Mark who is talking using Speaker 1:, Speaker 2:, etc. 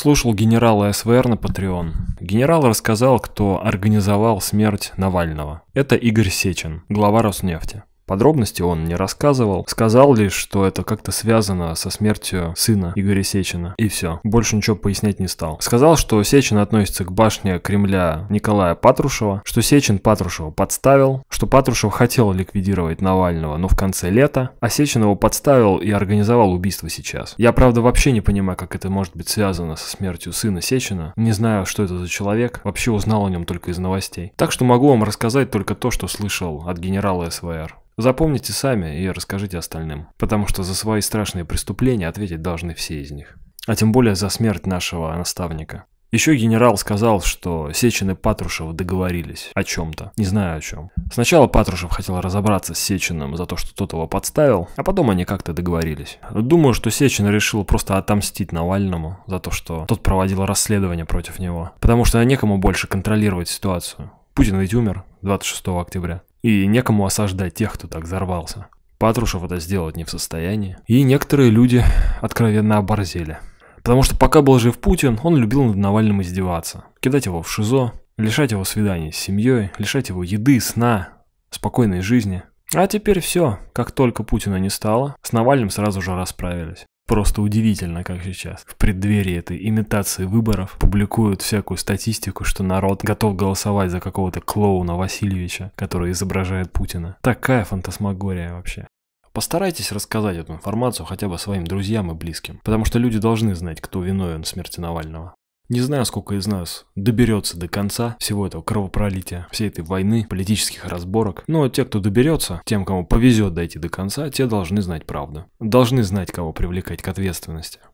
Speaker 1: Слушал генерала СВР на Patreon. Генерал рассказал, кто организовал смерть Навального. Это Игорь Сечин, глава Роснефти. Подробности он не рассказывал, сказал лишь, что это как-то связано со смертью сына Игоря Сечина, и все. Больше ничего пояснять не стал. Сказал, что Сечин относится к башне Кремля Николая Патрушева, что Сечин Патрушева подставил, что Патрушев хотел ликвидировать Навального, но в конце лета, а Сечин его подставил и организовал убийство сейчас. Я, правда, вообще не понимаю, как это может быть связано со смертью сына Сечина, не знаю, что это за человек, вообще узнал о нем только из новостей. Так что могу вам рассказать только то, что слышал от генерала СВР. Запомните сами и расскажите остальным, потому что за свои страшные преступления ответить должны все из них. А тем более за смерть нашего наставника. Еще генерал сказал, что Сечин и Патрушев договорились о чем-то. Не знаю о чем. Сначала Патрушев хотел разобраться с Сечиным за то, что тот его подставил, а потом они как-то договорились. Думаю, что Сечин решил просто отомстить Навальному за то, что тот проводил расследование против него. Потому что некому больше контролировать ситуацию. Путин ведь умер 26 октября и некому осаждать тех, кто так взорвался. Патрушев это сделать не в состоянии. И некоторые люди откровенно оборзели. Потому что пока был жив Путин, он любил над Навальным издеваться. Кидать его в ШИЗО, лишать его свиданий с семьей, лишать его еды, сна, спокойной жизни. А теперь все, как только Путина не стало, с Навальным сразу же расправились. Просто удивительно, как сейчас. В преддверии этой имитации выборов публикуют всякую статистику, что народ готов голосовать за какого-то клоуна Васильевича, который изображает Путина. Такая фантасмагория вообще. Постарайтесь рассказать эту информацию хотя бы своим друзьям и близким, потому что люди должны знать, кто виновен в смерти Навального. Не знаю, сколько из нас доберется до конца всего этого кровопролития, всей этой войны, политических разборок. Но те, кто доберется, тем, кому повезет дойти до конца, те должны знать правду. Должны знать, кого привлекать к ответственности.